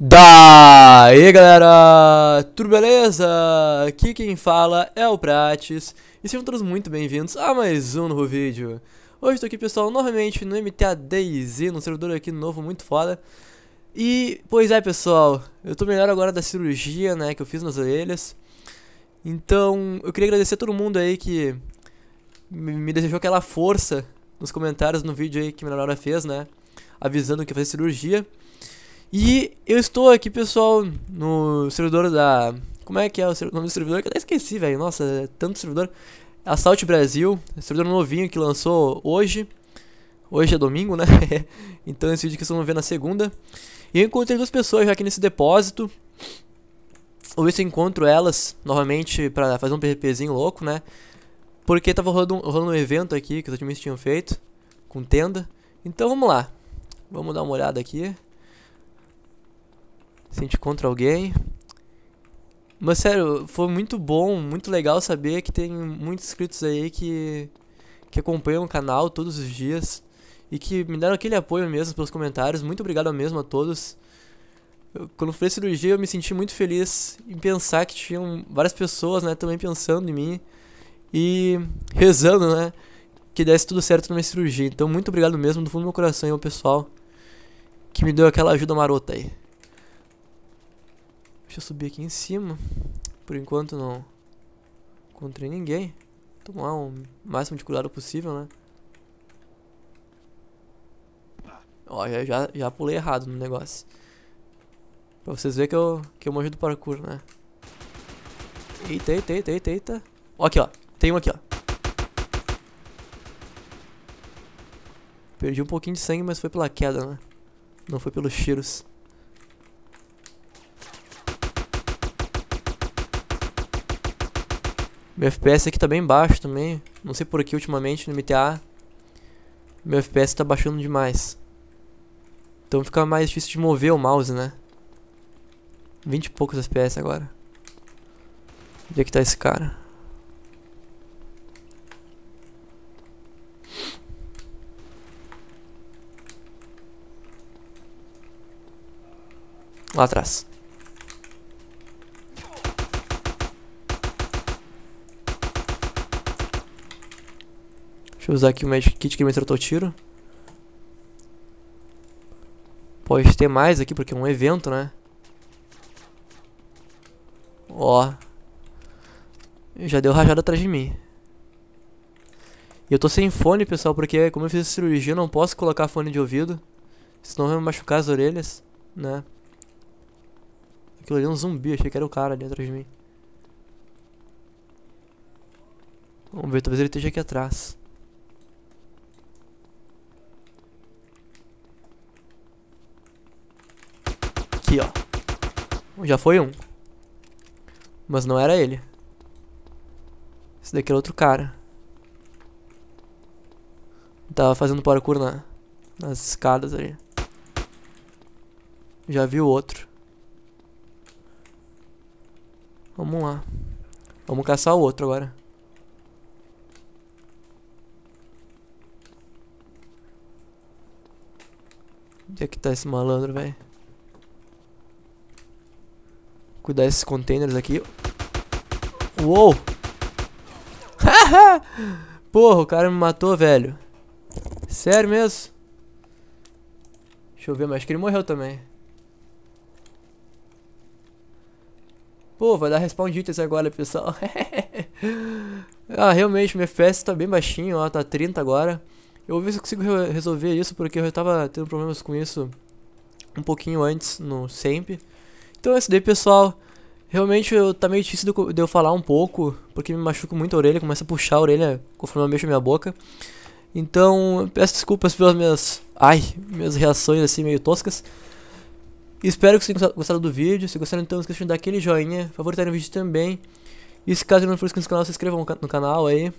Daí galera, tudo beleza? Aqui quem fala é o Prates e sejam todos muito bem-vindos a mais um novo vídeo. Hoje estou aqui pessoal novamente no MTA DayZ, num servidor aqui novo muito foda. E, pois é pessoal, eu estou melhor agora da cirurgia né, que eu fiz nas orelhas. Então eu queria agradecer a todo mundo aí que me desejou aquela força nos comentários no vídeo aí que minha Nora fez né, avisando que ia fazer cirurgia. E eu estou aqui, pessoal, no servidor da. Como é que é o nome do servidor? Que eu até esqueci, velho. Nossa, é tanto servidor. Assault Brasil, servidor novinho que lançou hoje. Hoje é domingo, né? então esse vídeo que vocês vão ver na segunda. E eu encontrei duas pessoas já aqui nesse depósito. Vou ver se eu encontro elas novamente pra fazer um PVPzinho louco, né? Porque tava rolando, um, rolando um evento aqui que os times tinham feito com tenda. Então vamos lá. Vamos dar uma olhada aqui. Se a gente encontra alguém. Mas sério, foi muito bom, muito legal saber que tem muitos inscritos aí que, que acompanham o canal todos os dias e que me deram aquele apoio mesmo pelos comentários. Muito obrigado mesmo a todos. Eu, quando fui cirurgia, eu me senti muito feliz em pensar que tinham várias pessoas, né, também pensando em mim e rezando, né, que desse tudo certo na minha cirurgia. Então, muito obrigado mesmo do fundo do meu coração ao pessoal que me deu aquela ajuda marota aí. Deixa eu subir aqui em cima. Por enquanto não encontrei ninguém. Tomar o um máximo de cuidado possível, né? Ó, já, já, já pulei errado no negócio. Pra vocês verem que eu, que eu manjo do parkour, né? Eita, eita, eita, eita, eita. Ó, aqui, ó. Tem um aqui, ó. Perdi um pouquinho de sangue, mas foi pela queda, né? Não foi pelos tiros. Meu FPS aqui tá bem baixo também. Não sei por que ultimamente no MTA meu FPS tá baixando demais. Então fica mais difícil de mover o mouse, né? 20 e poucos FPS agora. Onde é que tá esse cara? Lá atrás. Deixa eu usar aqui o Magic Kit que me tratou tiro. Pode ter mais aqui, porque é um evento, né? Ó. Já deu rajada atrás de mim. E eu tô sem fone, pessoal, porque como eu fiz cirurgia, eu não posso colocar fone de ouvido. Senão vai me machucar as orelhas, né? Aquilo ali é um zumbi, achei que era o cara ali atrás de mim. Vamos ver, talvez ele esteja aqui atrás. Aqui, ó. Já foi um. Mas não era ele. Esse daqui era outro cara. Tava fazendo parkour na, nas escadas ali. Já vi o outro. Vamos lá. Vamos caçar o outro agora. Onde é que tá esse malandro, velho? Cuidar desses containers aqui. Uou! Porra, o cara me matou, velho. Sério mesmo? Deixa eu ver, mas acho que ele morreu também. Pô, vai dar respawn de itens agora, pessoal. ah, realmente, meu FPS tá bem baixinho, ó, tá 30 agora. Eu vou ver se eu consigo re resolver isso, porque eu já tava tendo problemas com isso um pouquinho antes no sempre. Então é isso daí, pessoal. Realmente eu, tá meio difícil de eu falar um pouco, porque me machuco muito a orelha, começa a puxar a orelha conforme eu mexo a minha boca. Então, peço desculpas pelas minhas, ai, minhas reações assim meio toscas. Espero que vocês tenham gostado do vídeo. Se gostaram, então, não esqueçam de dar aquele joinha, favoritar o vídeo também. E se caso não for inscrito no canal, se inscrevam no canal aí,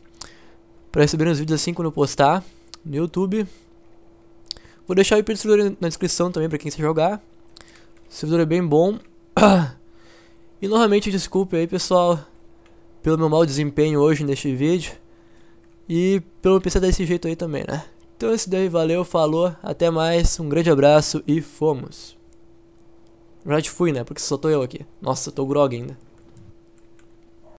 pra receberem os vídeos assim quando eu postar no YouTube. Vou deixar o IP do servidor na descrição também pra quem quiser jogar. O servidor é bem bom. E novamente desculpe aí pessoal pelo meu mau desempenho hoje neste vídeo e pelo PC tá desse jeito aí também, né? Então é isso daí, valeu, falou, até mais, um grande abraço e fomos. Na verdade fui, né? Porque só tô eu aqui. Nossa, tô grog ainda.